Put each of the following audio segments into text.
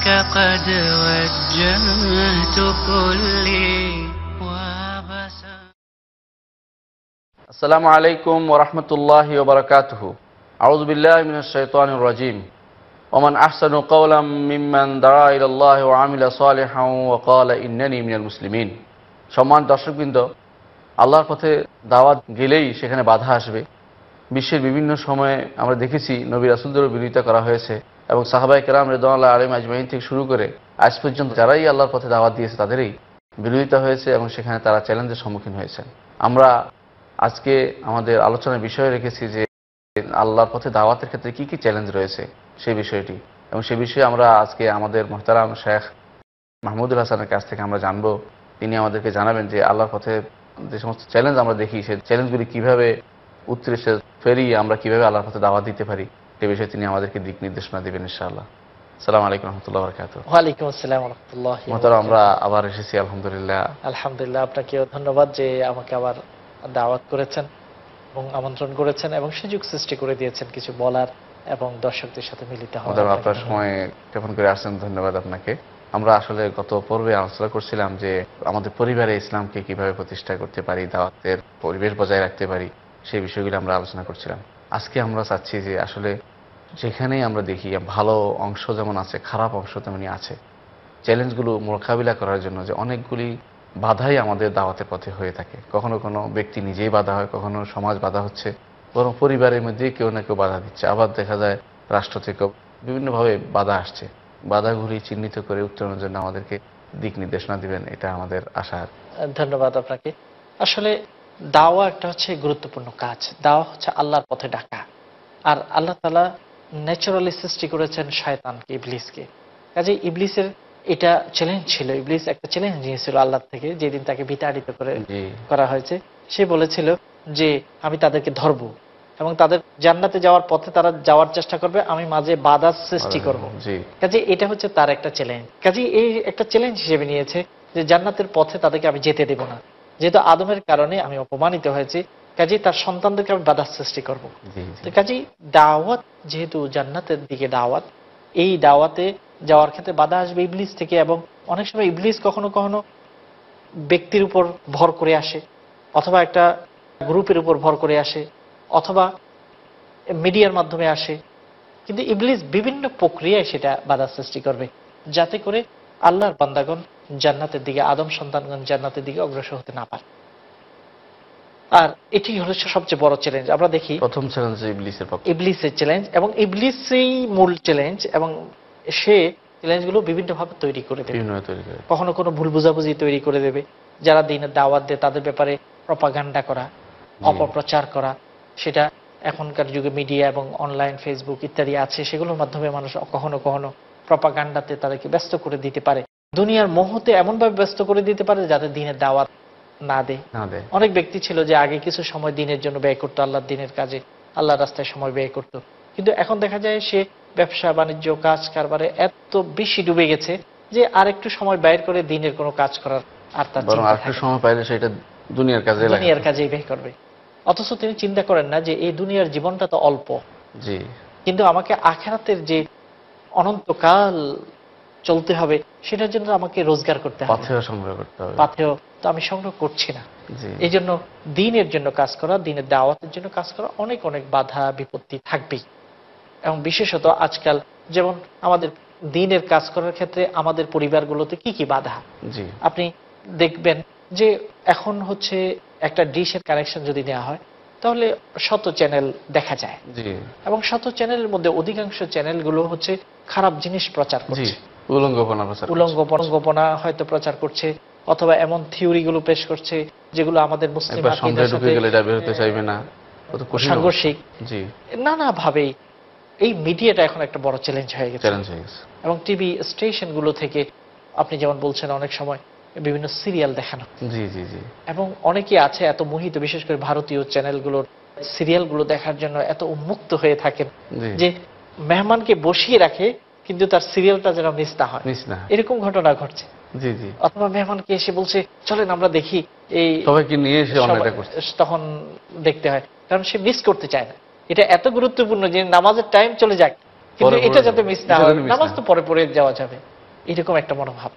معك قد وجهت كلي السلام عليكم ورحمة الله وبركاته أعوذ بالله من الشيطان الرجيم ومن أحسن قولا ممن دعا إلى الله وعمل صالحا وقال إنني من المسلمين সম্মান দর্শকবৃন্দ আল্লাহর পথে দাওয়াত গেলেই সেখানে বাধা আসবে বিশ্বের বিভিন্ন সময়ে আমরা দেখেছি নবী রাসুলদেরও বিরোধিতা করা হয়েছে এবং সাহাবাই কেরাম রেদাল্লাহ আলিম আজমাইন থেকে শুরু করে আজ পর্যন্ত যারাই আল্লাহর পথে দাওয়াত দিয়েছে তাদেরই বিরোধিতা হয়েছে এবং সেখানে তারা চ্যালেঞ্জের সম্মুখীন হয়েছেন আমরা আজকে আমাদের আলোচনার বিষয় রেখেছি যে আল্লাহর পথে দাওয়াতের ক্ষেত্রে কি কি চ্যালেঞ্জ রয়েছে সেই বিষয়টি এবং সে বিষয়ে আমরা আজকে আমাদের মোহতারাম শেখ মাহমুদুল হাসানের কাছ থেকে আমরা জানব তিনি আমাদেরকে জানাবেন যে আল্লাহর পথে যে সমস্ত চ্যালেঞ্জ আমরা দেখি সেই চ্যালেঞ্জগুলি কিভাবে উত্তরে ফেরিয়ে আমরা কিভাবে আল্লাহর পথে দাওয়াত দিতে পারি এ বিষয়ে তিনি আমাদেরকে দিক নির্দেশনা দেবেন ইনশাআল্লাহ সালাম আলাইকুম রহমতুল্লাহ বরকাত ওয়ালাইকুম আসসালাম আমরা আবার এসেছি আলহামদুলিল্লাহ আলহামদুলিল্লাহ আপনাকেও ধন্যবাদ যে আমাকে আবার দাওয়াত করেছেন এবং আমন্ত্রণ করেছেন এবং সুযোগ সৃষ্টি করে দিয়েছেন কিছু বলার এবং দর্শকদের সাথে মিলিত হওয়ার আপনার সময় জ্ঞাপন করে আসছেন ধন্যবাদ আপনাকে আমরা আসলে গত পর্বে আলোচনা করছিলাম যে আমাদের পরিবারে ইসলামকে কিভাবে প্রতিষ্ঠা করতে পারি দাওয়াতের পরিবেশ বজায় রাখতে পারি সেই বিষয়গুলো আমরা আলোচনা করছিলাম আজকে আমরা চাচ্ছি যে আসলে যেখানেই আমরা দেখি ভালো অংশ যেমন আছে খারাপ অংশ তেমনি আছে চ্যালেঞ্জগুলো মোকাবিলা করার জন্য যে অনেকগুলি বাধাই আমাদের দাওয়াতের পথে হয়ে থাকে কখনো কোনো ব্যক্তি নিজেই বাধা হয় কখনো সমাজ বাধা হচ্ছে কোনো পরিবারের মধ্যে কেউ না কেউ বাধা দিচ্ছে আবার দেখা যায় রাষ্ট্র থেকেও বিভিন্নভাবে বাধা আসছে বাধাগুলি চিহ্নিত করে উত্তরণের জন্য আমাদেরকে দিক নির্দেশনা দিবেন এটা আমাদের আশা ধন্যবাদ আপনাকে আসলে দাওয়া একটা হচ্ছে গুরুত্বপূর্ণ কাজ দাওয়া হচ্ছে আল্লাহর পথে ডাকা আর আল্লাহ তালা ন্যাচারালি সৃষ্টি করেছেন শায়তানকে ইবলিসকে কাজে ইবলিসের এটা চ্যালেঞ্জ ছিল ইবলিস একটা চ্যালেঞ্জ নিয়েছিল আল্লাহ থেকে যেদিন তাকে বিতাড়িত করে করা হয়েছে সে বলেছিল যে আমি তাদেরকে ধরবো এবং তাদের জান্নাতে যাওয়ার পথে তারা যাওয়ার চেষ্টা করবে আমি মাঝে বাধা সৃষ্টি করব কাজে এটা হচ্ছে তার একটা চ্যালেঞ্জ কাজে এই একটা চ্যালেঞ্জ হিসেবে নিয়েছে যে জান্নাতের পথে তাদেরকে আমি যেতে দেব না যেহেতু আদমের কারণে আমি অপমানিত হয়েছি কাজে তার সন্তানদেরকে আমি বাধার সৃষ্টি করবো কাজে দাওয়াত যেহেতু জান্নাতের দিকে দাওয়াত এই দাওয়াতে যাওয়ার ক্ষেত্রে বাধা আসবে ইবলিস থেকে এবং অনেক সময় ইবলিস কখনো কখনো ব্যক্তির উপর ভর করে আসে অথবা একটা গ্রুপের উপর ভর করে আসে অথবা মিডিয়ার মাধ্যমে আসে কিন্তু ইবলিস বিভিন্ন প্রক্রিয়ায় সেটা বাধা সৃষ্টি করবে যাতে করে আল্লাহর বান্দাগণ জান্নাতের দিকে আদম সন্তানগণ জান্নাতের দিকে অগ্রসর হতে না পারে আর এটি হচ্ছে সবচেয়ে বড় চ্যালেঞ্জ আমরা দেখি প্রথম চ্যালেঞ্জ ইবলিসের পক্ষে ইবলিসের চ্যালেঞ্জ এবং ইবলিসই মূল চ্যালেঞ্জ এবং সে চ্যালেঞ্জ গুলো বিভিন্ন ভাবে তৈরি করে দেবে কখনো কোনো ভুল বুঝাবুঝি তৈরি করে দেবে যারা দিনের দাওয়াত দেয় তাদের ব্যাপারে প্রপাগান্ডা করা অপপ্রচার করা সেটা এখনকার যুগে মিডিয়া এবং অনলাইন ফেসবুক ইত্যাদি আছে সেগুলোর মাধ্যমে মানুষ কখনো কখনো প্রপাগান্ডাতে তাদেরকে ব্যস্ত করে দিতে পারে দুনিয়ার মোহতে এমনভাবে ব্যস্ত করে দিতে পারে যাদের দিনের দাওয়াত না দেয় অনেক ব্যক্তি ছিল যে আগে কিছু সময় দিনের জন্য ব্যয় করতো আল্লাহর দিনের কাজে আল্লাহ রাস্তায় সময় ব্যয় করত। কিন্তু এখন দেখা যায় সে ব্যবসা বাণিজ্য কাজ কারবারে এত বেশি ডুবে গেছে যে আর একটু সময় ব্যয় করে দিনের কোনো কাজ করার আর তার সময় পাইলে সেটা দুনিয়ার কাজে দুনিয়ার কাজেই ব্যয় করবে অথচ তিনি চিন্তা করেন না যে এই দুনিয়ার জীবনটা তো অল্প কিন্তু আমাকে আখেরাতের যে অনন্তকাল চলতে হবে সেটার জন্য আমাকে রোজগার করতে হবে পাথেয় সংগ্রহ করতে হবে পাথেয় তো আমি সংগ্রহ করছি না এই জন্য দিনের জন্য কাজ করা দিনের দাওয়াতের জন্য কাজ করা অনেক অনেক বাধা বিপত্তি থাকবেই এবং বিশেষত আজকাল যেমন আমাদের দিনের কাজ করার ক্ষেত্রে আমাদের পরিবারগুলোতে কি কি বাধা আপনি দেখবেন যে এখন হচ্ছে একটা ডিশের কানেকশন যদি নেওয়া হয় তাহলে শত চ্যানেল দেখা যায় এবং শত চ্যানেলের মধ্যে অধিকাংশ চ্যানেলগুলো হচ্ছে খারাপ জিনিস প্রচার করছে উলঙ্গপনা হয়তো প্রচার করছে অথবা এমন পেশ করছে যেগুলো আমাদের মুসলিম সাংঘর্ষিক নানা ভাবেই এই মিডিয়াটা এখন একটা বড় চ্যালেঞ্জ হয়ে গেছে এবং টিভি থেকে আপনি যেমন বলছেন অনেক সময় বিভিন্ন সিরিয়াল দেখানো এবং অনেকে আছে এত মোহিত বিশেষ করে ভারতীয় চ্যানেলগুলোর গুলো দেখার জন্য এত উন্মুক্ত হয়ে থাকেন যে মেহমানকে বসিয়ে রাখে কিন্তু তার সিরিয়ালটা যেন মিস না হয় মিস না এরকম ঘটনা ঘটছে জি জি অথবা মেহমানকে এসে বলছে চলেন আমরা দেখি এই সবাইকে নিয়ে এসে তখন দেখতে হয় কারণ সে মিস করতে চায় না এটা এত গুরুত্বপূর্ণ যে নামাজের টাইম চলে যাক কিন্তু এটা যাতে মিস না হয় নামাজ তো পরে পরে যাওয়া যাবে এরকম একটা মনোভাব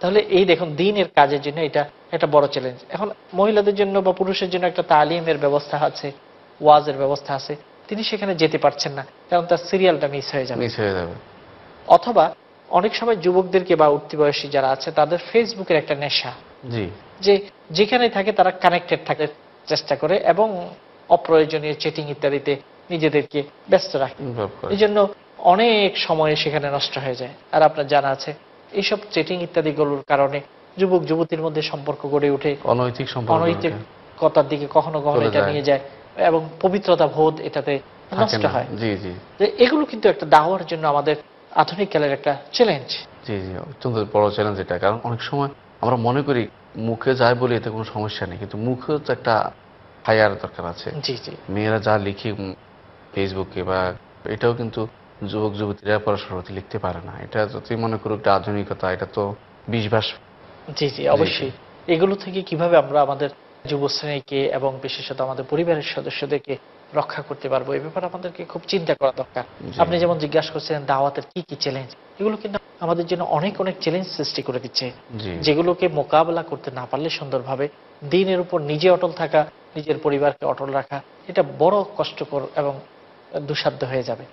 তাহলে এই দেখুন দিনের কাজের জন্য এটা একটা বড় চ্যালেঞ্জ এখন মহিলাদের জন্য বা পুরুষের জন্য একটা তালিমের ব্যবস্থা আছে ওয়াজের ব্যবস্থা আছে তিনি সেখানে যেতে পারছেন না কারণ তার সিরিয়ালটা মিস হয়ে যাবে মিস হয়ে যাবে অথবা অনেক সময় যুবকদেরকে বা উঠতি বয়সী যারা আছে তাদের ফেসবুকের একটা নেশা যে যেখানে থাকে তারা কানেক্টেড থাকার চেষ্টা করে এবং অপ্রয়োজনীয় চেটিং ইত্যাদিতে নিজেদেরকে ব্যস্ত রাখে এই জন্য অনেক সময় সেখানে নষ্ট হয়ে যায় আর আপনার জানা আছে এইসব চেটিং ইত্যাদি গুলোর কারণে যুবক যুবতীর মধ্যে সম্পর্ক গড়ে উঠে অনৈতিক অনৈতিকতার দিকে কখনো কখনো এটা নিয়ে যায় এবং পবিত্রতা বোধ এটাতে নষ্ট হয় এগুলো কিন্তু একটা দাওয়ার জন্য আমাদের আধুনিক কালের একটা চ্যালেঞ্জ জি জি অত্যন্ত বড় চ্যালেঞ্জ এটা কারণ অনেক সময় আমরা মনে করি মুখে যায় বলে এতে কোনো সমস্যা নেই কিন্তু মুখে তো একটা হায়ার দরকার আছে জি জি মেয়েরা যা লিখি ফেসবুকে বা এটাও কিন্তু যুবক যুবতীরা পড়াশোনাতে লিখতে পারে না এটা যতই মনে করুক একটা আধুনিকতা এটা তো বিশ্বাস জি জি অবশ্যই এগুলো থেকে কিভাবে আমরা আমাদের যুবশ্রেণীকে এবং বিশেষত আমাদের পরিবারের সদস্যদেরকে রক্ষা করতে পারবো এ ব্যাপারে আমাদেরকে খুব চিন্তা করা দরকার আপনি যেমন জিজ্ঞাসা করছেন দাওয়াতের কি কি চ্যালেঞ্জ এগুলো কিন্তু আমাদের জন্য অনেক অনেক চ্যালেঞ্জ সৃষ্টি করে দিচ্ছে যেগুলোকে মোকাবেলা করতে না পারলে সুন্দরভাবে দিনের উপর নিজে অটল থাকা নিজের পরিবারকে অটল রাখা এটা বড় কষ্টকর এবং দুঃসাধ্য হয়ে যাবে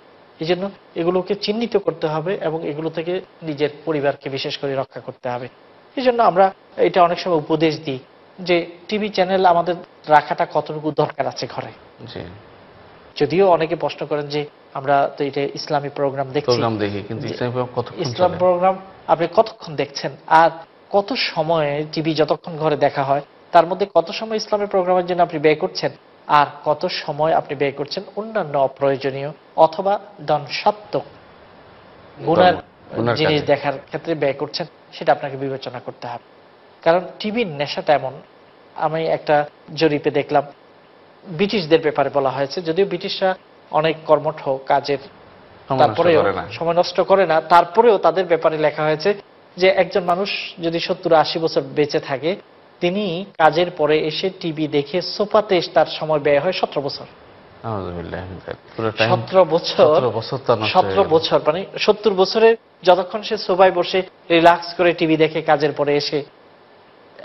এই জন্য এগুলোকে চিহ্নিত করতে হবে এবং এগুলো থেকে নিজের পরিবারকে বিশেষ করে রক্ষা করতে হবে এই জন্য আমরা এটা অনেক সময় উপদেশ দিই যে টিভি চ্যানেল আমাদের রাখাটা কতটুকু দরকার আছে ঘরে যদিও অনেকে প্রশ্ন করেন যে আমরা তো এটা ইসলামী প্রোগ্রাম দেখছি ইসলাম প্রোগ্রাম আপনি কতক্ষণ দেখছেন আর কত সময়ে টিভি যতক্ষণ ঘরে দেখা হয় তার মধ্যে কত সময় ইসলামের প্রোগ্রামের জন্য আপনি ব্যয় করছেন আর কত সময় আপনি ব্যয় করছেন অন্যান্য অপ্রয়োজনীয় অথবা দনসাত্মক গুণার জিনিস দেখার ক্ষেত্রে ব্যয় করছেন সেটা আপনাকে বিবেচনা করতে হবে কারণ টিভির নেশাটা এমন আমি একটা জরিপে দেখলাম ব্রিটিশদের ব্যাপারে বলা হয়েছে যদিও ব্রিটিশরা অনেক কর্মঠ কাজের তারপরেও সময় নষ্ট করে না তারপরেও তাদের ব্যাপারে লেখা হয়েছে যে একজন মানুষ যদি সত্তর আশি বছর বেঁচে থাকে তিনি কাজের পরে এসে টিভি দেখে সোফাতে তার সময় ব্যয় হয় সতেরো বছর সতেরো বছর সতেরো বছর মানে সত্তর বছরের যতক্ষণ সে সোফায় বসে রিল্যাক্স করে টিভি দেখে কাজের পরে এসে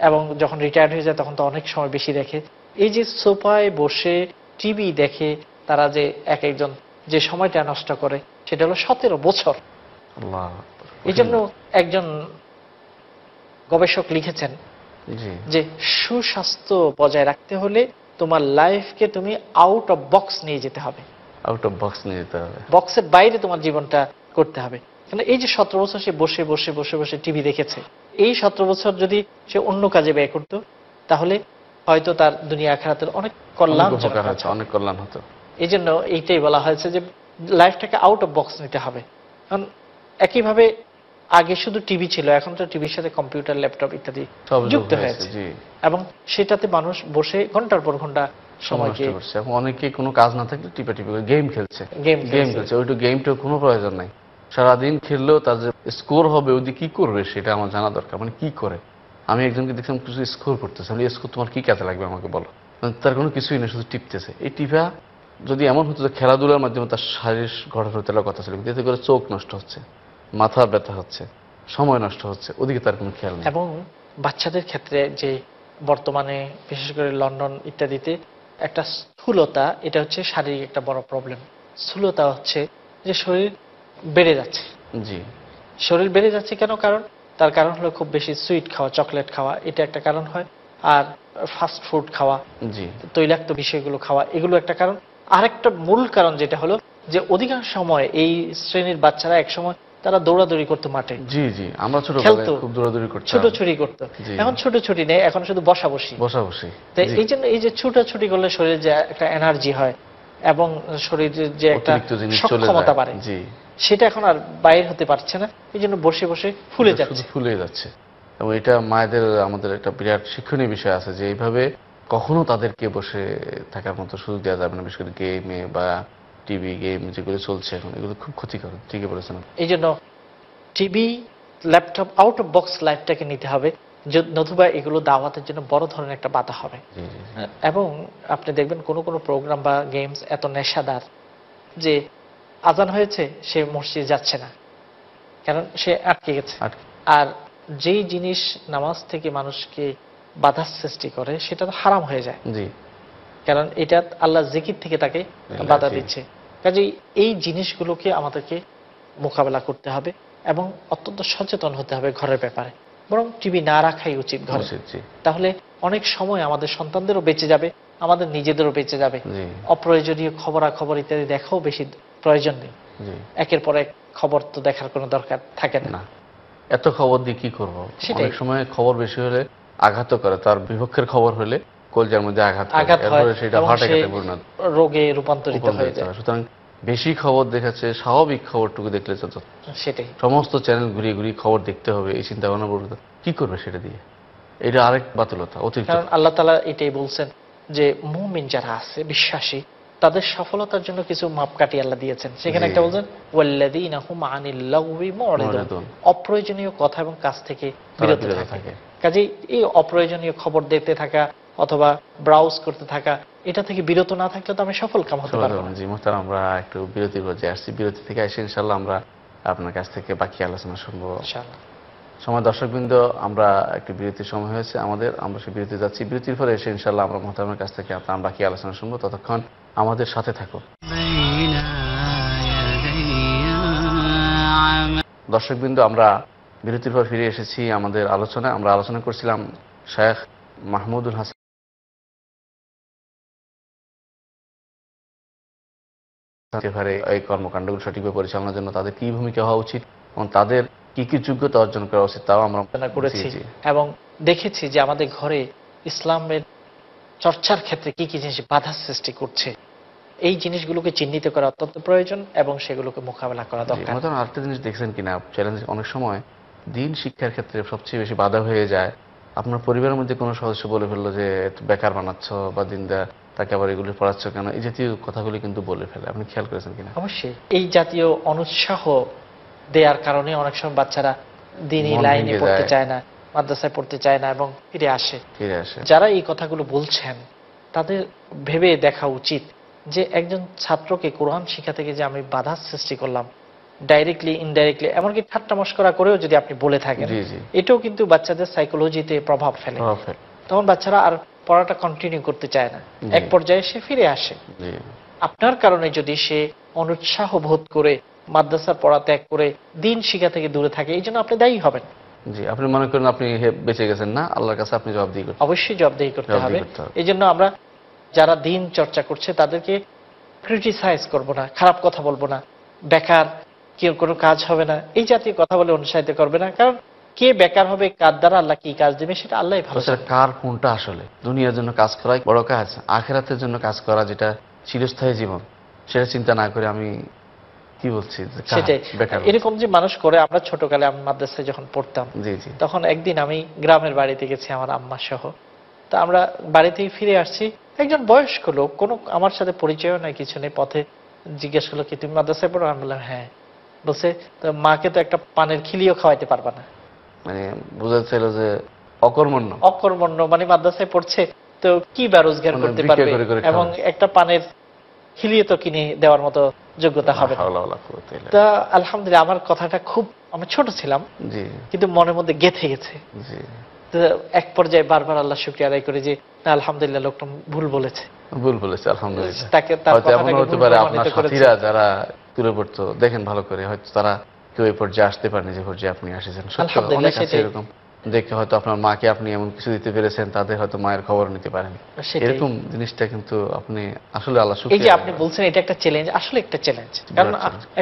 এবং যখন রিটায়ার হয়ে যায় তখন তো অনেক সময় বেশি দেখে এই যে সোফায় বসে টিভি দেখে তারা যে এক একজন যে সময়টা নষ্ট করে সেটা হলো সতেরো বছর এই জন্য একজন গবেষক লিখেছেন যে সুস্বাস্থ্য বজায় রাখতে হলে তোমার লাইফকে তুমি আউট অফ বক্স নিয়ে যেতে হবে আউট অফ বক্স নিয়ে যেতে হবে বক্সের বাইরে তোমার জীবনটা করতে হবে কিন্তু মানে এই যে সতেরো বছর সে বসে বসে বসে বসে টিভি দেখেছে এই সতেরো বছর যদি সে অন্য কাজে ব্যয় করত তাহলে হয়তো তার দুনিয়া আখেরাতের অনেক কল্যাণ কল্যাণ হতো এই জন্য এইটাই বলা হয়েছে যে লাইফটাকে আউট অফ বক্স নিতে হবে কারণ একইভাবে আগে শুধু টিভি ছিল এখন তো টিভির সাথে কম্পিউটার ল্যাপটপ ইত্যাদি যুক্ত হয়েছে এবং সেটাতে মানুষ বসে ঘন্টার পর ঘন্টা সময় অনেকে কোনো কাজ না থাকলে টিপে টিপে গেম খেলছে গেম খেলছে ওইটু গেমটা কোনো প্রয়োজন নাই সারাদিন খেললেও তার যে স্কোর হবে ওই কি করবে সেটা আমার জানা দরকার মানে কি করে আমি একজনকে দেখলাম কিছু স্কোর করতেছে আমি স্কোর তোমার কি কাজে লাগবে আমাকে বলো মানে তার কোনো কিছুই না শুধু টিপতেছে এই টিপা যদি এমন হতো যে খেলাধুলার মাধ্যমে তার শারীর গঠন হতে কথা ছিল কিন্তু এতে করে চোখ নষ্ট হচ্ছে মাথা ব্যথা হচ্ছে সময় নষ্ট হচ্ছে ওদিকে তার কোনো খেয়াল নেই এবং বাচ্চাদের ক্ষেত্রে যে বর্তমানে বিশেষ করে লন্ডন ইত্যাদিতে একটা স্থূলতা এটা হচ্ছে শারীরিক একটা বড় প্রবলেম স্থূলতা হচ্ছে যে শরীর বেড়ে যাচ্ছে জি শরীর বেড়ে যাচ্ছে কেন কারণ তার কারণ হলো খুব বেশি সুইট খাওয়া চকলেট খাওয়া এটা একটা কারণ হয় আর ফাস্ট ফুড খাওয়া জি তৈলাক্ত বিষয়গুলো খাওয়া এগুলো একটা কারণ আরেকটা মূল কারণ যেটা হলো যে অধিকাংশ সময় এই শ্রেণীর বাচ্চারা একসময় তারা দৌড়াদৌড়ি করতো মাঠে জি জি আমরা ছোট খেলতো খুব দৌড়াদৌড়ি করতো ছোট ছুটি করতো এখন ছোট ছুটি নেই এখন শুধু বসা বসি বসা বসি তাই এই জন্য এই যে ছোট ছুটি করলে শরীরে যে একটা এনার্জি হয় এবং শরীরের যে একটা সক্ষমতা বাড়ে জি সেটা এখন আর বাইর হতে পারছে না এই জন্য বসে বসে ফুলে যাচ্ছে ফুলে যাচ্ছে এবং এটা মায়েদের আমাদের একটা বিরাট শিক্ষণীয় বিষয় আছে যে এইভাবে কখনো তাদেরকে বসে থাকার মতো সুযোগ দেওয়া যাবে না বিশেষ করে গেমে বা টিভি গেম যেগুলো চলছে এখন এগুলো খুব ক্ষতিকর ঠিকই বলেছেন এই জন্য TV laptop out of box লাইফটাকে নিতে হবে নতুবা এগুলো দাওয়াতের জন্য বড় ধরনের একটা বাধা হবে এবং আপনি দেখবেন কোনো কোনো প্রোগ্রাম বা গেমস এত নেশাদার যে আজান হয়েছে সে মসজিদ যাচ্ছে না কারণ সে আটকে গেছে আর যেই জিনিস নামাজ থেকে মানুষকে বাধার সৃষ্টি করে সেটা হারাম হয়ে যায় কারণ এটা আল্লাহ জিকির থেকে তাকে বাধা দিচ্ছে কাজে এই জিনিসগুলোকে আমাদেরকে মোকাবেলা করতে হবে এবং অত্যন্ত সচেতন হতে হবে ঘরের ব্যাপারে বরং টিভি না রাখাই উচিত ঘরে তাহলে অনেক সময় আমাদের সন্তানদেরও বেঁচে যাবে আমাদের নিজেদেরও বেঁচে যাবে অপ্রয়োজনীয় খবরা খবর ইত্যাদি দেখাও বেশি প্রয়োজন নেই একের পর এক খবর তো দেখার কোনো দরকার থাকে না এত খবর দিয়ে কি করবো অনেক সময় খবর বেশি হলে আঘাত করে তার বিপক্ষের খবর হলে কলজার মধ্যে আঘাত সেটা রোগে রূপান্তরিত হয়ে যায় সুতরাং বেশি খবর দেখাচ্ছে স্বাভাবিক খবরটুকু দেখলে তো সেটাই সমস্ত চ্যানেল ঘুরিয়ে ঘুরিয়ে খবর দেখতে হবে এই চিন্তা ভাবনা পর্যন্ত কি করবে সেটা দিয়ে এটা আরেক বাতুলতা অতিরিক্ত আল্লাহ তালা এটাই বলছেন যে মুমিন যারা আছে বিশ্বাসী তাদের সফলতার জন্য কিছু মাপকাঠি আল্লাহ দিয়েছেন সেখানে একটা বলছেন অপ্রয়োজনীয় কথা এবং কাজ থেকে বিরত থাকে কাজেই এই অপ্রয়োজনীয় খবর দেখতে থাকা অথবা ব্রাউজ করতে থাকা এটা থেকে বিরত না থাকলে তো আমি সফল কাম হতে পারবো আমরা একটু বিরতির পর্যায়ে আসছি বিরতি থেকে আসি ইনশাল্লাহ আমরা আপনার কাছ থেকে বাকি আলোচনা শুনবো ইনশাআল্লাহ সময় দর্শকবৃন্দ আমরা একটি বিরতির সময় হয়েছে আমাদের আমরা সে বিরতি যাচ্ছি বিরতির পরে এসে ইনশাল্লাহ আমরা মোহতারামের কাছ থেকে আপনার বাকি আলোচনা শুনবো ততক্ষণ আমাদের সাথে থাকো দর্শকবৃন্দ আমরা বিরতির পর ফিরে এসেছি আমাদের আলোচনায় আমরা আলোচনা করছিলাম শেখ মাহমুদুল হাসান এই কর্মকাণ্ডগুলো সঠিকভাবে পরিচালনার জন্য তাদের কি ভূমিকা হওয়া উচিত এবং তাদের কি কি যোগ্যতা অর্জন করা উচিত তাও আমরা আলোচনা করেছি এবং দেখেছি যে আমাদের ঘরে ইসলামের চর্চার ক্ষেত্রে কি কি জিনিস বাধা সৃষ্টি করছে এই জিনিসগুলোকে চিহ্নিত করা অত্যন্ত প্রয়োজন এবং সেগুলোকে মোকাবেলা করা দরকার আরেকটা জিনিস দেখছেন কিনা চ্যালেঞ্জ অনেক সময় দিন শিক্ষার ক্ষেত্রে সবচেয়ে বেশি বাধা হয়ে যায় আপনার পরিবারের মধ্যে কোনো সদস্য বলে ফেললো যে বেকার বানাচ্ছ বা দিনদা তাকে আবার এগুলি পড়াচ্ছ কেন এই জাতীয় কথাগুলি কিন্তু বলে ফেলে আপনি খেয়াল করেছেন কিনা অবশ্যই এই জাতীয় অনুৎসাহ দেওয়ার কারণে অনেক সময় বাচ্চারা দিনই লাইনে পড়তে চায় না মাদ্রাসায় পড়তে চায় না এবং ফিরে আসে ফিরে আসে যারা এই কথাগুলো বলছেন তাদের ভেবে দেখা উচিত যে একজন ছাত্রকে কোরআন শিক্ষা থেকে যে আমি বাধা সৃষ্টি করলাম ডাইরেক্টলি ইনডাইরেক্টলি এমনকি ঠাট্টা মস্করা করেও যদি আপনি বলে থাকেন এটাও কিন্তু বাচ্চাদের সাইকোলজিতে প্রভাব ফেলে তখন বাচ্চারা আর পড়াটা কন্টিনিউ করতে চায় না এক পর্যায়ে সে ফিরে আসে আপনার কারণে যদি সে অনুৎসাহ বোধ করে মাদ্রাসার পড়া ত্যাগ করে দিন শিখা থেকে দূরে থাকে এই জন্য আপনি দায়ী হবেন জি আপনি মনে করেন আপনি বেঁচে গেছেন না আল্লাহর কাছে আপনি জবাবদেহি করতে অবশ্যই জবাবদেহি করতে হবে এই জন্য আমরা যারা দিন চর্চা করছে তাদেরকে ক্রিটিসাইজ করব না খারাপ কথা বলবো না বেকার কেউ কোনো কাজ হবে না এই জাতীয় কথা বলে অনুসাহিত করবে না কারণ কে বেকার হবে কার দ্বারা আল্লাহ কি কাজ দেবে সেটা আল্লাহ ভালো কার কোনটা আসলে দুনিয়ার জন্য কাজ করাই বড় কাজ আখেরাতের জন্য কাজ করা যেটা চিরস্থায়ী জীবন সেটা চিন্তা না করে আমি কি বলছি সেটাই এরকম যে মানুষ করে আমরা ছোটকালে আমি মাদ্রাসায় যখন পড়তাম তখন একদিন আমি গ্রামের বাড়িতে গেছি আমার আম্মা সহ তা আমরা বাড়ি থেকে ফিরে আসছি একজন বয়স্ক লোক কোনো আমার সাথে পরিচয়ও নাই কিছু নেই পথে জিজ্ঞেস করলো কি তুমি মাদ্রাসায় পড়ো আমি বললাম হ্যাঁ বলছে মাকে তো একটা পানের খিলিও খাওয়াইতে পারবা না মানে বোঝাচ্ছিল যে অকর্মণ্য অকর্মণ্য মানে মাদ্রাসায় পড়ছে তো কি বেরোজগার মানে করতে পারবে এবং একটা পানের খিলিয়ে তো কিনে দেওয়ার মতো যোগ্যতা হবে তা আলহামদুলিল্লাহ আমার কথাটা খুব আমি ছোট ছিলাম কিন্তু মনের মধ্যে গেথে গেছে এক পর্যায়ে বারবার আল্লাহ শুক্রিয়া আদায় করে যে আলহামদুলিল্লাহ লোকটা ভুল বলেছে ভুল বলেছে আলহামদুলিল্লাহ তাকে সাথীরা যারা তুলে পড়তো দেখেন ভালো করে হয়তো তারা কেউ এই পর্যায়ে আসতে পারেনি যে পর্যায়ে আপনি আসেছেন অনেক আছে এরকম দেখে হয়তো আপনার মাকে আপনি এমন কিছু দিতে পেরেছেন তাদের হয়তো মায়ের খবর নিতে পারেন এরকম জিনিসটা কিন্তু আপনি আসলে আল্লাহ এই যে আপনি বলছেন এটা একটা চ্যালেঞ্জ আসলে একটা চ্যালেঞ্জ কারণ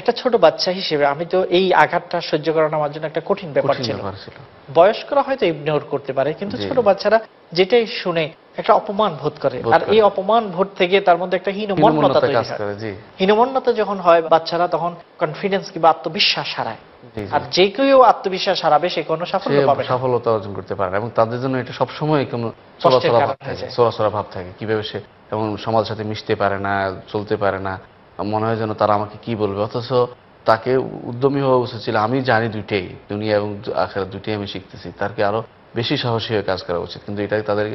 একটা ছোট বাচ্চা হিসেবে আমি তো এই আঘাতটা সহ্য করানো আমার জন্য একটা কঠিন ব্যাপার ছিল বয়স্করা হয়তো ইগনোর করতে পারে কিন্তু ছোট বাচ্চারা যেটাই শুনে একটা অপমান বোধ করে আর এই অপমান ভোট থেকে তার মধ্যে একটা হীনমন্যতা হীনমন্যতা যখন হয় বাচ্চারা তখন কনফিডেন্স কিংবা আত্মবিশ্বাস হারায় আর যে কেউ আত্মবিশ্বাস হারাবে সে কোনো সাফল্য পাবে সফলতা অর্জন করতে পারে এবং তাদের জন্য এটা সবসময় কোনো চলাচলা ভাব থাকে কিভাবে সে এবং সমাজের সাথে মিশতে পারে না চলতে পারে না মনে হয় যেন তারা আমাকে কি বলবে অথচ তাকে উদ্যমী হওয়া উচিত ছিল আমি জানি দুইটাই দুনিয়া এবং আখেরা দুইটাই আমি শিখতেছি তারকে আরো বেশি সাহসী হয়ে কাজ করা উচিত কিন্তু এটা তাদের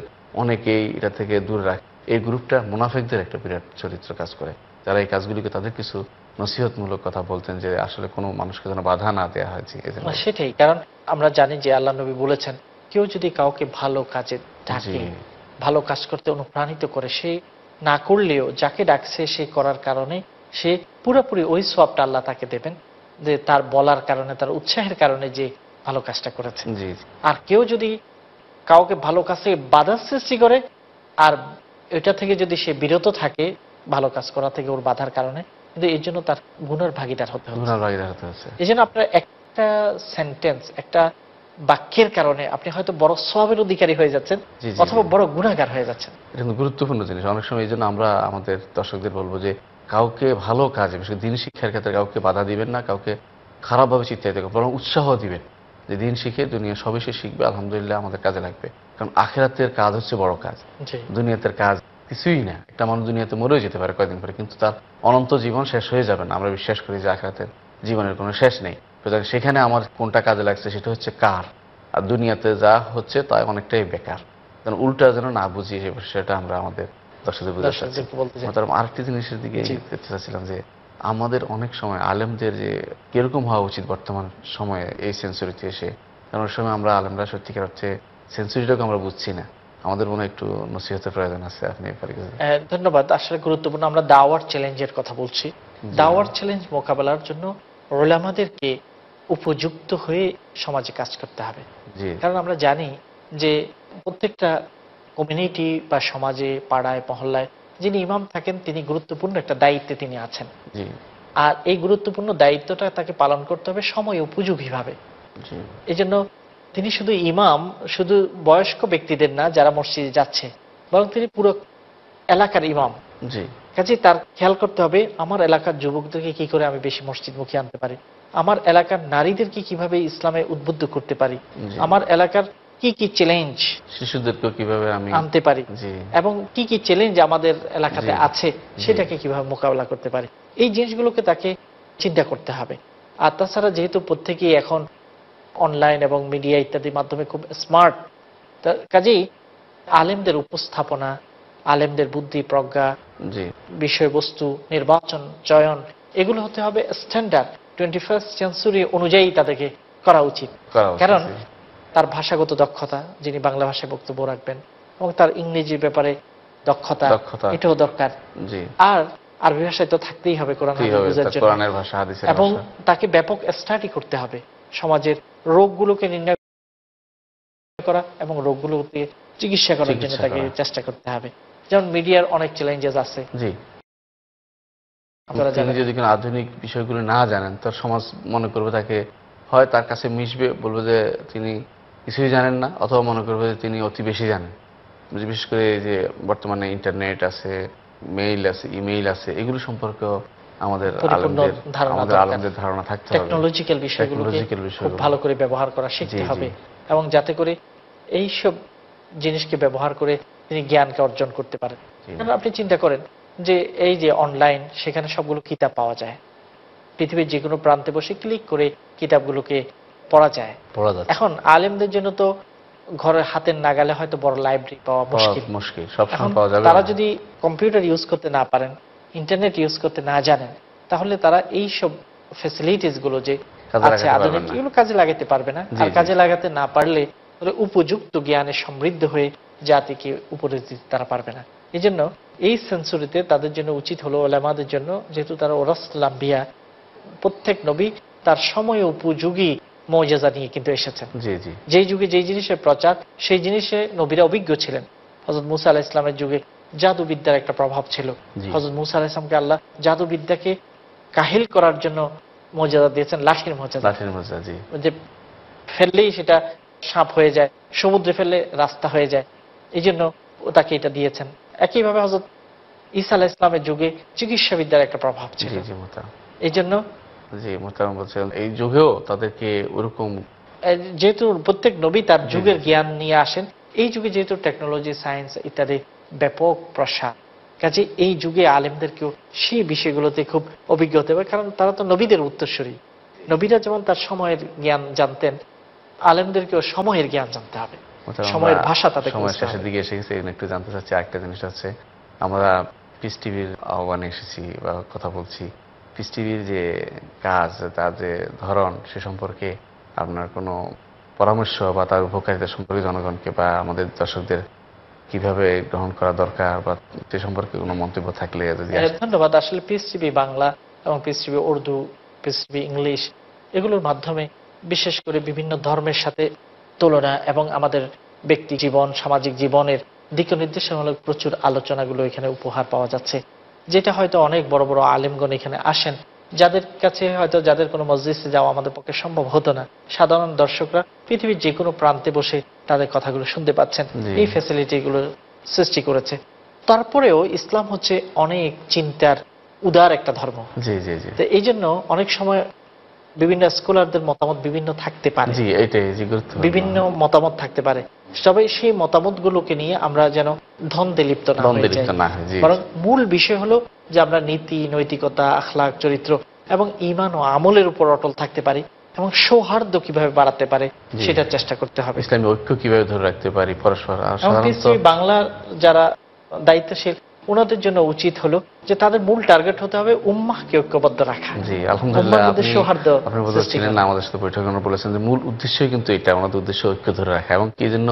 অনেকেই এটা থেকে দূরে রাখে এই গ্রুপটা মুনাফেকদের একটা বিরাট চরিত্র কাজ করে যারা এই কাজগুলিকে তাদের কিছু নসিহতমূলক কথা বলতেন যে আসলে কোনো মানুষকে যেন বাধা না দেওয়া হয়েছে সেটাই কারণ আমরা জানি যে আল্লাহ নবী বলেছেন কেউ যদি কাউকে ভালো কাজে ডাকে ভালো কাজ করতে অনুপ্রাণিত করে সে না করলেও যাকে ডাকছে সে করার কারণে সে পুরোপুরি ওই সবটা আল্লাহ তাকে দেবেন যে তার বলার কারণে তার উৎসাহের কারণে যে ভালো কাজটা করেছেন আর কেউ যদি কাউকে ভালো কাজ থেকে বাধার সৃষ্টি করে আর এটা থেকে যদি সে বিরত থাকে ভালো কাজ করা থেকে ওর বাধার কারণে কিন্তু এর জন্য তার গুণার ভাগিদার হতে হবে এই জন্য আপনার একটা সেন্টেন্স একটা বাক্যের কারণে আপনি হয়তো বড় সবের অধিকারী হয়ে যাচ্ছেন অথবা বড় গুণাগার হয়ে যাচ্ছেন এটা কিন্তু গুরুত্বপূর্ণ জিনিস অনেক সময় এই জন্য আমরা আমাদের দর্শকদের বলবো যে কাউকে ভালো কাজে বিশেষ দিন শিক্ষার ক্ষেত্রে কাউকে বাধা দিবেন না কাউকে খারাপভাবে চিত্তায়িত করবেন বরং উৎসাহ দিবেন যে দিন শিখে দুনিয়া সবে সে শিখবে আলহামদুলিল্লাহ আমাদের কাজে লাগবে কারণ আখেরাতের কাজ হচ্ছে বড় কাজ দুনিয়াতের কাজ কিছুই না একটা মানুষ দুনিয়াতে মরেও যেতে পারে কয়েকদিন পরে কিন্তু তার অনন্ত জীবন শেষ হয়ে যাবে না আমরা বিশ্বাস করি যে আখরাতের জীবনের কোনো শেষ নেই সুতরাং সেখানে আমার কোনটা কাজে লাগছে সেটা হচ্ছে কার আর দুনিয়াতে যা হচ্ছে তাই অনেকটাই বেকার কারণ উল্টা যেন না বুঝি সেটা আমরা আমাদের দর্শকদের বুঝতে পারছি আরেকটি জিনিসের দিকে দেখতে চাচ্ছিলাম যে আমাদের অনেক সময় আলেমদের যে কিরকম হওয়া উচিত বর্তমান সময়ে এই সেঞ্চুরিতে এসে কারণ সময় আমরা আলেমরা সত্যিকার হচ্ছে সেঞ্চুরিটাকে আমরা বুঝছি না আমাদের মনে একটু নসিহতের প্রয়োজন আছে আপনি ধন্যবাদ আসলে গুরুত্বপূর্ণ আমরা দাওয়ার চ্যালেঞ্জের কথা বলছি দাওয়ার চ্যালেঞ্জ মোকাবেলার জন্য ওলামাদেরকে উপযুক্ত হয়ে সমাজে কাজ করতে হবে কারণ আমরা জানি যে প্রত্যেকটা কমিউনিটি বা সমাজে পাড়ায় মহল্লায় যিনি ইমাম থাকেন তিনি গুরুত্বপূর্ণ একটা দায়িত্বে তিনি আছেন আর এই গুরুত্বপূর্ণ দায়িত্বটা তাকে পালন করতে হবে সময় উপযোগী ভাবে এই জন্য তিনি শুধু ইমাম শুধু বয়স্ক ব্যক্তিদের না যারা মসজিদে যাচ্ছে বরং তিনি পুরো এলাকার ইমাম কাজে তার খেয়াল করতে হবে আমার এলাকার যুবকদেরকে কি করে আমি বেশি মসজিদ মুখে আনতে পারি আমার এলাকার নারীদেরকে কিভাবে ইসলামে উদ্বুদ্ধ করতে পারি আমার এলাকার কি কি চ্যালেঞ্জ শিশুদেরকে কিভাবে আমি আনতে পারি এবং কি কি চ্যালেঞ্জ আমাদের এলাকাতে আছে সেটাকে কিভাবে মোকাবেলা করতে পারি এই জিনিসগুলোকে তাকে চিন্তা করতে হবে আর তাছাড়া যেহেতু প্রত্যেকেই এখন অনলাইন এবং মিডিয়া ইত্যাদির মাধ্যমে খুব স্মার্ট কাজেই আলেমদের উপস্থাপনা আলেমদের বুদ্ধি প্রজ্ঞা বিষয়বস্তু নির্বাচন চয়ন এগুলো হতে হবে স্ট্যান্ডার্ড টোয়েন্টি ফার্স্ট সেঞ্চুরি অনুযায়ী তাদেরকে করা উচিত কারণ তার ভাষাগত দক্ষতা যিনি বাংলা ভাষায় বক্তব্য রাখবেন এবং তার ইংরেজির ব্যাপারে দক্ষতা এটাও দরকার আর আরবি ভাষায় তো থাকতেই হবে কোরআন এবং তাকে ব্যাপক স্টাডি করতে হবে সমাজের রোগগুলোকে নির্ণয় করা এবং রোগগুলোকে চিকিৎসা করার জন্য তাকে চেষ্টা করতে হবে যেমন মিডিয়ার অনেক চ্যালেঞ্জেস আছে তিনি যদি কোনো আধুনিক বিষয়গুলো না জানেন তার সমাজ মনে করবে তাকে হয় তার কাছে মিশবে বলবে যে তিনি কিছুই জানেন না অথবা মনে করবে যে তিনি অতি বেশি জানেন বিশেষ করে যে বর্তমানে ইন্টারনেট আছে মেইল আছে ইমেইল আছে এগুলো সম্পর্কে আমাদের আমাদের আলমদের ধারণা থাকতে হবে টেকনোলজিক্যাল বিষয়গুলোকে খুব ভালো করে ব্যবহার করা শিখতে হবে এবং যাতে করে এই সব জিনিসকে ব্যবহার করে তিনি জ্ঞানকে অর্জন করতে পারেন আপনি চিন্তা করেন যে এই যে অনলাইন সেখানে সবগুলো কিতাব পাওয়া যায় পৃথিবীর যে কোনো প্রান্তে বসে ক্লিক করে কিতাবগুলোকে পড়া যায় এখন আলেমদের জন্য তো ঘরের হাতের নাগালে হয়তো বড় লাইব্রেরি পাওয়া মুশকিল মুশকিল সব পাওয়া যাবে তারা যদি কম্পিউটার ইউজ করতে না পারেন ইন্টারনেট ইউজ করতে না জানেন তাহলে তারা এই সব ফেসিলিটিস গুলো যে আছে আধুনিক এগুলো কাজে লাগাতে পারবে না আর কাজে লাগাতে না পারলে উপযুক্ত জ্ঞানে সমৃদ্ধ হয়ে জাতিকে উপরে দিতে তারা পারবে না এই জন্য এই সেঞ্চুরিতে তাদের জন্য উচিত হলো ওলামাদের জন্য যেহেতু তারা ওরস লাম্বিয়া প্রত্যেক নবী তার সময় উপযোগী মৌজাজা নিয়ে কিন্তু এসেছেন যে যুগে যেই জিনিসের প্রচার সেই জিনিসে নবীরা অভিজ্ঞ ছিলেন হজরত মুসা আলাহ ইসলামের যুগে জাদুবিদ্যার একটা প্রভাব ছিল হজরত মুসা ইসলামকে আল্লাহ জাদুবিদ্যাকে কাহিল করার জন্য মর্যাদা দিয়েছেন লাঠির মর্যাদা যে ফেললেই সেটা সাপ হয়ে যায় সমুদ্রে ফেললে রাস্তা হয়ে যায় এই জন্য তাকে এটা দিয়েছেন একইভাবে হজরত ইসা আলাহ ইসলামের যুগে চিকিৎসা বিদ্যার একটা প্রভাব ছিল এই জন্য জি মোতারাম বলছেন এই যুগেও তাদেরকে ওরকম যেহেতু প্রত্যেক নবী তার যুগের জ্ঞান নিয়ে আসেন এই যুগে যেহেতু টেকনোলজি সায়েন্স ইত্যাদি ব্যাপক প্রসার কাজে এই যুগে আলেমদেরকেও সেই বিষয়গুলোতে খুব অভিজ্ঞতা হবে কারণ তারা তো নবীদের উত্তরস্বরী নবীরা যেমন তার সময়ের জ্ঞান জানতেন আলেমদেরকেও সময়ের জ্ঞান জানতে হবে সময়ের ভাষা তাদের সময়ের শেষের দিকে এসে গেছে একটু জানতে চাচ্ছি একটা জিনিস আছে আমরা পিস টিভির আহ্বানে এসেছি বা কথা বলছি পিস টিভির যে কাজ তার যে ধরন সে সম্পর্কে আপনার কোনো পরামর্শ বা তার উপকারিতা সম্পর্কে জনগণকে বা আমাদের দর্শকদের কিভাবে গ্রহণ করা দরকার বা সে সম্পর্কে কোনো মন্তব্য থাকলে হ্যাঁ, ধন্যবাদ আসলে পিস টিভি বাংলা এবং peace TV Urdu peace TV English এগুলোর মাধ্যমে বিশেষ করে বিভিন্ন ধর্মের সাথে তুলনা এবং আমাদের ব্যক্তি জীবন সামাজিক জীবনের দিক নির্দেশনামূলক প্রচুর আলোচনাগুলো এখানে উপহার পাওয়া যাচ্ছে যেটা হয়তো অনেক বড় বড় আলেমগণ এখানে আসেন যাদের কাছে হয়তো যাদের কোনো মসজিদে যাওয়া আমাদের পক্ষে সম্ভব হতো না সাধারণ দর্শকরা পৃথিবীর যে কোনো প্রান্তে বসে তাদের কথাগুলো শুনতে পাচ্ছেন এই ফ্যাসিলিটিগুলো সৃষ্টি করেছে তারপরেও ইসলাম হচ্ছে অনেক চিন্তার উদার একটা ধর্ম এই জন্য অনেক সময় বিভিন্ন স্কলারদের মতামত বিভিন্ন থাকতে পারে বিভিন্ন মতামত থাকতে পারে সবাই সেই মতামত গুলোকে নিয়ে আমরা যেন ধন দিলিপ্ত না মূল বিষয় হলো যে আমরা নীতি নৈতিকতা আখলাখ চরিত্র এবং ইমান ও আমলের উপর অটল থাকতে পারি এবং সৌহার্দ্য কিভাবে বাড়াতে পারে সেটার চেষ্টা করতে হবে ইসলামী ঐক্য কিভাবে ধরে রাখতে পারি পরস্পর বাংলা যারা দায়িত্বশীল ওনাদের জন্য উচিত হলো যে তাদের মূল টার্গেট হতে হবে উম্মাহকে ঐক্যবদ্ধ রাখা জি আলহামদুলিল্লাহ আমাদের সাথে বৈঠক বলেছেন যে মূল উদ্দেশ্যই কিন্তু এটা আমাদের উদ্দেশ্য ঐক্য ধরে রাখা এবং কি জন্য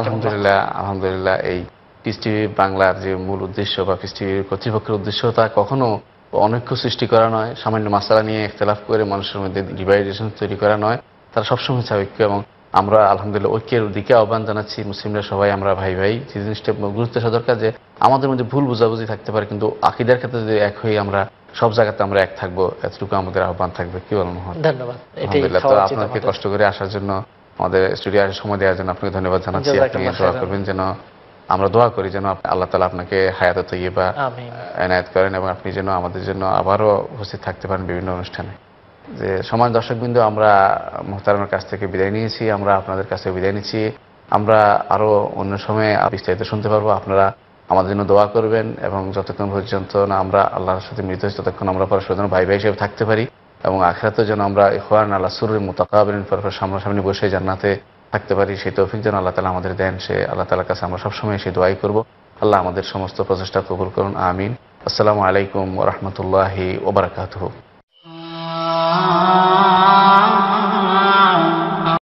আলহামদুলিল্লাহ আলহামদুলিল্লাহ এই পিস বাংলার যে মূল উদ্দেশ্য বা পিস কর্তৃপক্ষের উদ্দেশ্য তা কখনো অনৈক্য সৃষ্টি করা নয় সামান্য মাসালা নিয়ে একতলাফ করে মানুষের মধ্যে ডিভাইডেশন তৈরি করা নয় তারা সবসময় চায় এবং আমরা আলহামদুলিল্লাহ ঐক্যের দিকে আহ্বান জানাচ্ছি মুসলিমরা সবাই আমরা ভাই ভাই যে জিনিসটা গুরুত্ব সদরকার যে আমাদের মধ্যে ভুল বোঝাবুঝি থাকতে পারে কিন্তু আকিদার ক্ষেত্রে যদি এক হয়ে আমরা সব জায়গাতে আমরা এক থাকবো এতটুকু আমাদের আহ্বান থাকবে কি বলুন ধন্যবাদ আপনাকে কষ্ট করে আসার জন্য আমাদের স্টুডিও সময় দেওয়ার জন্য আপনাকে ধন্যবাদ জানাচ্ছি আপনি করবেন যেন আমরা দোয়া করি যেন আল্লাহ তালা আপনাকে হায়াত বা এনায়ত করেন এবং আপনি যেন আমাদের জন্য আবারও উপস্থিত থাকতে পারেন বিভিন্ন অনুষ্ঠানে যে সমাজ দর্শকবৃন্দ আমরা মোহতারমের কাছ থেকে বিদায় নিয়েছি আমরা আপনাদের কাছে বিদায় নিচ্ছি আমরা আরও অন্য সময়ে বিস্তারিত শুনতে পারবো আপনারা আমাদের জন্য দোয়া করবেন এবং যতক্ষণ পর্যন্ত না আমরা আল্লাহর সাথে মৃত হয়েছি ততক্ষণ আমরা পরস্পর যেন ভাই ভাই হিসেবে থাকতে পারি এবং আখরাতেও যেন আমরা ইহান আল্লাহ সুরের মোতাকাবেন পরপর সামনাসামনি বসে জান্নাতে থাকতে পারি সেই তৌফিক যেন আল্লাহ তালা আমাদের দেন সে আল্লাহ তালার কাছে আমরা সবসময় সে দোয়াই করব আল্লাহ আমাদের সমস্ত প্রচেষ্টা কবুল করুন আমিন আসসালামু আলাইকুম রহমতুল্লাহি ওবরাকাতহ